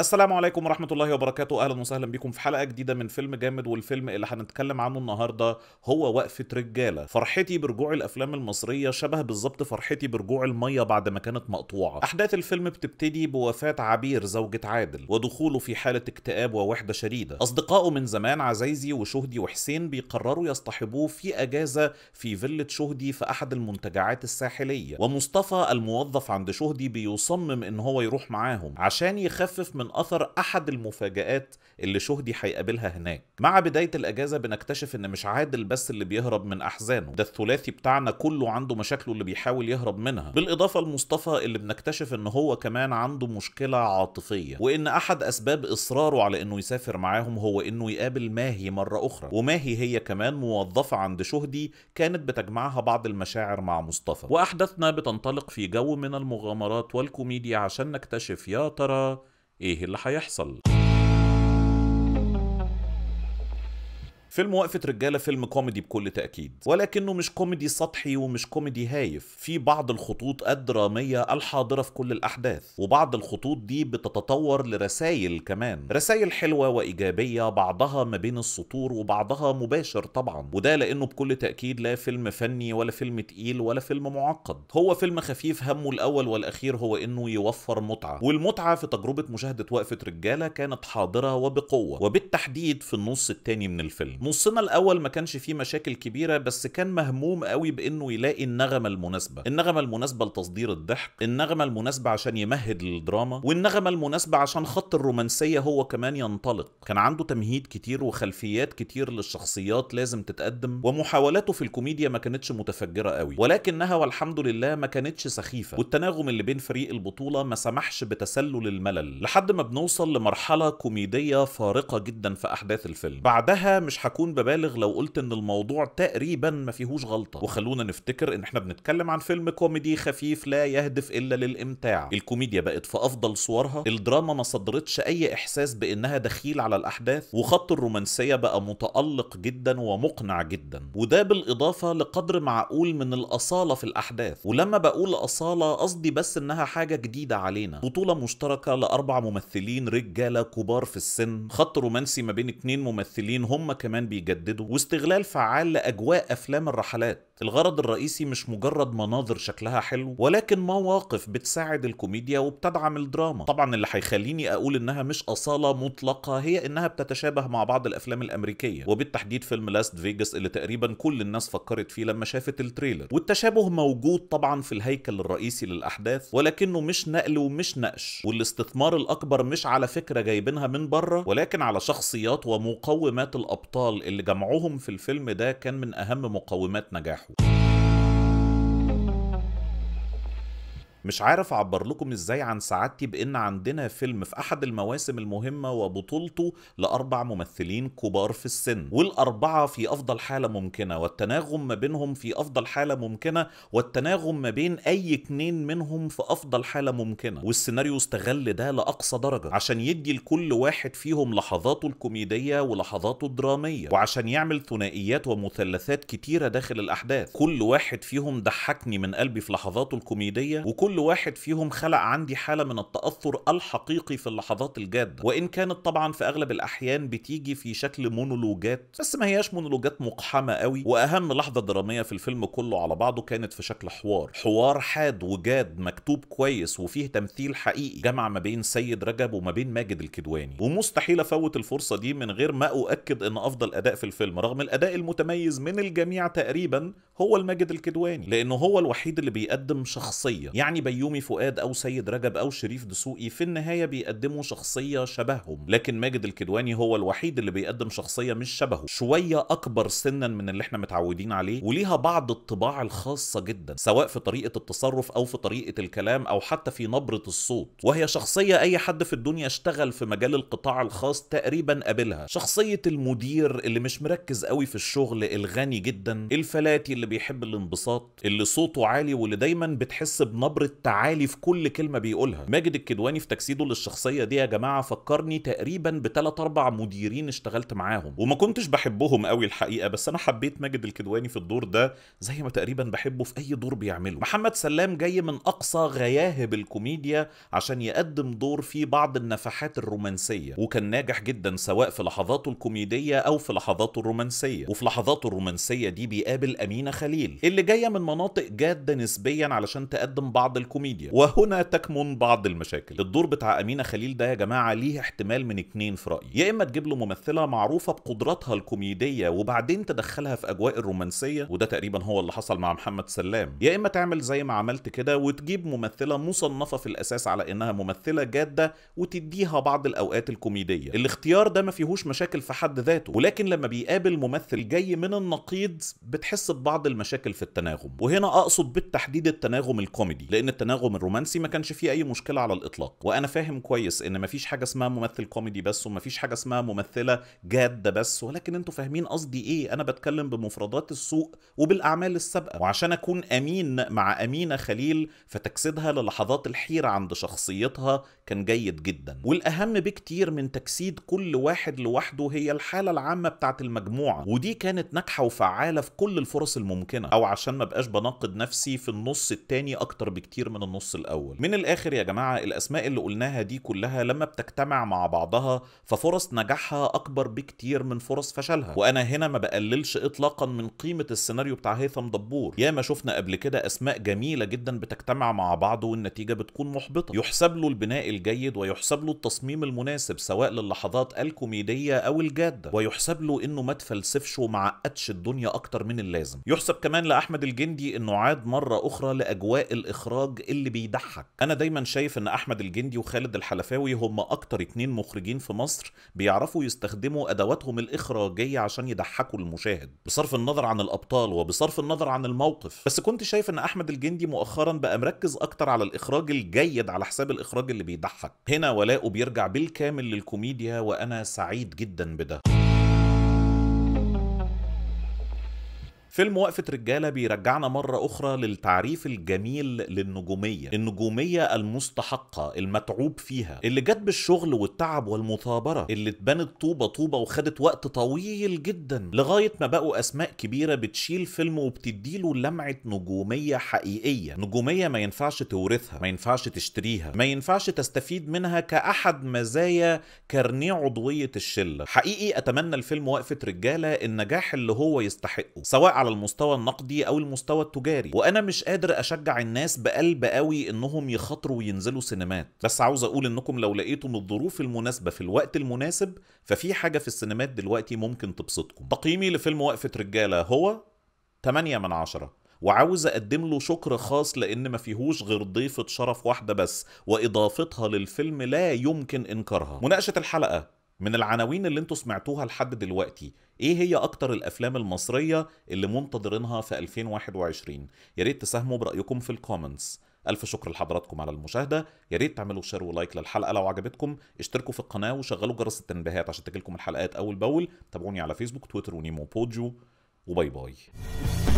السلام عليكم ورحمة الله وبركاته أهلا وسهلا بكم في حلقة جديدة من فيلم جامد والفيلم اللي هنتكلم عنه النهاردة هو وقفة رجالة فرحتي برجوع الأفلام المصرية شبه بالظبط فرحتي برجوع المية بعد ما كانت مقطوعة أحداث الفيلم بتبتدي بوفاة عبير زوجة عادل ودخوله في حالة اكتئاب ووحدة شديدة أصدقائه من زمان عزايزي وشهدي وحسين بيقرروا يصطحبوه في أجازة في فيلة شهدي في أحد المنتجعات الساحلية ومصطفى الموظف عند شهدي بيصمم إن هو يروح معاهم عشان يخفف من اثر احد المفاجآت اللي شهدي هيقابلها هناك مع بداية الاجازة بنكتشف ان مش عادل بس اللي بيهرب من احزانه ده الثلاثي بتاعنا كله عنده مشاكله اللي بيحاول يهرب منها بالاضافة لمصطفى اللي بنكتشف ان هو كمان عنده مشكلة عاطفية وان احد اسباب اصراره على انه يسافر معاهم هو انه يقابل ماهي مرة اخرى وماهي هي كمان موظفة عند شهدي كانت بتجمعها بعض المشاعر مع مصطفى واحداثنا بتنطلق في جو من المغامرات والكوميديا عشان نكتشف يا ترى ايه اللي هيحصل فيلم وقفة رجالة فيلم كوميدي بكل تأكيد ولكنه مش كوميدي سطحي ومش كوميدي هايف في بعض الخطوط الدرامية الحاضرة في كل الأحداث وبعض الخطوط دي بتتطور لرسائل كمان رسائل حلوة وإيجابية بعضها ما بين السطور وبعضها مباشر طبعا وده لأنه بكل تأكيد لا فيلم فني ولا فيلم تقيل ولا فيلم معقد هو فيلم خفيف همه الأول والأخير هو إنه يوفر متعة والمتعة في تجربة مشاهدة وقفة رجالة كانت حاضرة وبقوة وبالتحديد في النص الثاني من الفيلم نصنا الاول ما كانش فيه مشاكل كبيره بس كان مهموم قوي بانه يلاقي النغمه المناسبه النغمه المناسبه لتصدير الضحك النغمه المناسبه عشان يمهد للدراما والنغمه المناسبه عشان خط الرومانسيه هو كمان ينطلق كان عنده تمهيد كتير وخلفيات كتير للشخصيات لازم تتقدم ومحاولاته في الكوميديا ما كانتش متفجره قوي ولكنها والحمد لله ما كانتش سخيفه والتناغم اللي بين فريق البطوله ما سمحش بتسلل الملل لحد ما بنوصل لمرحله كوميديه فارقه جدا في احداث الفيلم بعدها مش هكون ببالغ لو قلت ان الموضوع تقريبا ما فيهوش غلطه وخلونا نفتكر ان احنا بنتكلم عن فيلم كوميدي خفيف لا يهدف الا للامتاع الكوميديا بقت في افضل صورها الدراما ما صدرتش اي احساس بانها دخيل على الاحداث وخط الرومانسيه بقى متالق جدا ومقنع جدا وده بالاضافه لقدر معقول من الاصاله في الاحداث ولما بقول اصاله قصدي بس انها حاجه جديده علينا بطوله مشتركه لاربع ممثلين رجاله كبار في السن خط رومانسي ما بين اتنين ممثلين هم كمان كمان بيجددوا واستغلال فعال لأجواء أفلام الرحلات الغرض الرئيسي مش مجرد مناظر شكلها حلو ولكن مواقف بتساعد الكوميديا وبتدعم الدراما طبعا اللي هيخليني أقول إنها مش أصالة مطلقة هي إنها بتتشابه مع بعض الأفلام الأمريكية وبالتحديد فيلم لاست فيجاس اللي تقريبا كل الناس فكرت فيه لما شافت التريلر والتشابه موجود طبعا في الهيكل الرئيسي للأحداث ولكنه مش نقل ومش نقش والاستثمار الأكبر مش على فكرة جايبينها من بره ولكن على شخصيات ومقومات الأبطال البطل اللي جمعوهم في الفيلم ده كان من أهم مقومات نجاحه مش عارف اعبر لكم ازاي عن سعادتي بان عندنا فيلم في احد المواسم المهمه وبطولته لاربع ممثلين كبار في السن والاربعه في افضل حاله ممكنه والتناغم ما بينهم في افضل حاله ممكنه والتناغم ما بين اي اتنين منهم في افضل حاله ممكنه والسيناريو استغل ده لاقصى درجه عشان يدي لكل واحد فيهم لحظاته الكوميديه ولحظاته الدراميه وعشان يعمل ثنائيات ومثلثات كتيره داخل الاحداث كل واحد فيهم ضحكني من قلبي في لحظاته الكوميديه وكل كل واحد فيهم خلق عندي حالة من التأثر الحقيقي في اللحظات الجادة وإن كانت طبعا في أغلب الأحيان بتيجي في شكل مونولوجات بس ما هياش مونولوجات مقحمة قوي وأهم لحظة درامية في الفيلم كله على بعضه كانت في شكل حوار حوار حاد وجاد مكتوب كويس وفيه تمثيل حقيقي جمع ما بين سيد رجب وما بين ماجد الكدواني ومستحيل أفوت الفرصة دي من غير ما أؤكد إن أفضل أداء في الفيلم رغم الأداء المتميز من الجميع تقريبا هو الماجد الكدواني لانه هو الوحيد اللي بيقدم شخصيه يعني بيومي فؤاد او سيد رجب او شريف دسوقي في النهايه بيقدموا شخصيه شبههم لكن ماجد الكدواني هو الوحيد اللي بيقدم شخصيه مش شبهه شويه اكبر سنا من اللي احنا متعودين عليه وليها بعض الطباع الخاصه جدا سواء في طريقه التصرف او في طريقه الكلام او حتى في نبره الصوت وهي شخصيه اي حد في الدنيا اشتغل في مجال القطاع الخاص تقريبا قابلها شخصيه المدير اللي مش مركز قوي في الشغل الغني جدا الفلاتي اللي بيحب الانبساط اللي صوته عالي واللي دايما بتحس بنبرة تعالي في كل كلمة بيقولها ماجد الكدواني في تجسيده للشخصية دي يا جماعة فكرني تقريبا بثلاث أربع مديرين اشتغلت معاهم وما كنتش بحبهم قوي الحقيقة بس أنا حبيت ماجد الكدواني في الدور ده زي ما تقريبا بحبه في أي دور بيعمله محمد سلام جاي من أقصى غياهب الكوميديا عشان يقدم دور فيه بعض النفحات الرومانسية وكان ناجح جدا سواء في لحظاته الكوميدية أو في لحظاته الرومانسية وفي لحظاته الرومانسية دي بيقابل أمينة خليل اللي جايه من مناطق جاده نسبيا علشان تقدم بعض الكوميديا وهنا تكمن بعض المشاكل الدور بتاع امينه خليل ده يا جماعه ليه احتمال من اتنين في رايي يا اما تجيب له ممثله معروفه بقدراتها الكوميديه وبعدين تدخلها في اجواء الرومانسيه وده تقريبا هو اللي حصل مع محمد سلام يا اما تعمل زي ما عملت كده وتجيب ممثله مصنفه في الاساس على انها ممثله جاده وتديها بعض الاوقات الكوميديه الاختيار ده ما فيهوش مشاكل في حد ذاته ولكن لما بيقابل ممثل جاي من النقيض بتحس ببعض بعض المشاكل في التناغم وهنا اقصد بالتحديد التناغم الكوميدي لان التناغم الرومانسي ما كانش فيه اي مشكله على الاطلاق وانا فاهم كويس ان مفيش حاجه اسمها ممثل كوميدي بس ومفيش حاجه اسمها ممثله جاده بس ولكن انتوا فاهمين قصدي ايه انا بتكلم بمفردات السوق وبالاعمال السابقه وعشان اكون امين مع امينه خليل فتجسيدها للحظات الحيره عند شخصيتها كان جيد جدا والاهم بكتير من تجسيد كل واحد لوحده هي الحاله العامه بتاعه المجموعه ودي كانت ناجحه وفعاله في كل الفرص الم... ممكنه او عشان ما بقاش بنقد نفسي في النص التاني اكتر بكتير من النص الاول من الاخر يا جماعه الاسماء اللي قلناها دي كلها لما بتجتمع مع بعضها ففرص نجاحها اكبر بكتير من فرص فشلها وانا هنا ما بقللش اطلاقا من قيمه السيناريو بتاع هيثم دبور ياما شفنا قبل كده اسماء جميله جدا بتجتمع مع بعض والنتيجه بتكون محبطه يحسب له البناء الجيد ويحسب له التصميم المناسب سواء للحظات الكوميديه او الجاده ويحسب له انه ما تفلسفش ومعقدش الدنيا اكتر من اللازم يرسب كمان لاحمد الجندي انه عاد مره اخرى لاجواء الاخراج اللي بيضحك انا دايما شايف ان احمد الجندي وخالد الحلفاوي هم اكتر اتنين مخرجين في مصر بيعرفوا يستخدموا ادواتهم الاخراجيه عشان يضحكوا المشاهد بصرف النظر عن الابطال وبصرف النظر عن الموقف بس كنت شايف ان احمد الجندي مؤخرا بقى مركز اكتر على الاخراج الجيد على حساب الاخراج اللي بيضحك هنا ولاؤه بيرجع بالكامل للكوميديا وانا سعيد جدا بده فيلم وقفة رجالة بيرجعنا مرة أخرى للتعريف الجميل للنجومية النجومية المستحقة المتعوب فيها اللي جت بالشغل والتعب والمثابرة اللي اتبنت طوبة طوبة وخدت وقت طويل جدا لغاية ما بقوا أسماء كبيرة بتشيل فيلم وبتديله لمعة نجومية حقيقية نجومية ما ينفعش تورثها ما ينفعش تشتريها ما ينفعش تستفيد منها كأحد مزايا كارنيه عضوية الشلة حقيقي أتمنى الفيلم وقفة رجالة النجاح اللي هو يستحقه سواء على المستوى النقدي او المستوى التجاري وانا مش قادر اشجع الناس بقلب قوي انهم يخاطروا وينزلوا سينمات بس عاوز اقول انكم لو لقيتم الظروف المناسبه في الوقت المناسب ففي حاجه في السينمات دلوقتي ممكن تبسطكم تقييمي لفيلم وقفه رجاله هو 8 من عشرة وعاوز اقدم له شكر خاص لان ما فيهوش غير ضيفه شرف واحده بس واضافتها للفيلم لا يمكن انكارها مناقشه الحلقه من العناوين اللي انتوا سمعتوها لحد دلوقتي ايه هي اكتر الافلام المصريه اللي منتظرينها في 2021 يا ريت تساهموا برايكم في الكومنتس الف شكر لحضراتكم على المشاهده يا ريت تعملوا شير ولايك للحلقه لو عجبتكم اشتركوا في القناه وشغلوا جرس التنبيهات عشان تجيلكم الحلقات اول باول تابعوني على فيسبوك تويتر ونيمو بوديو وباي باي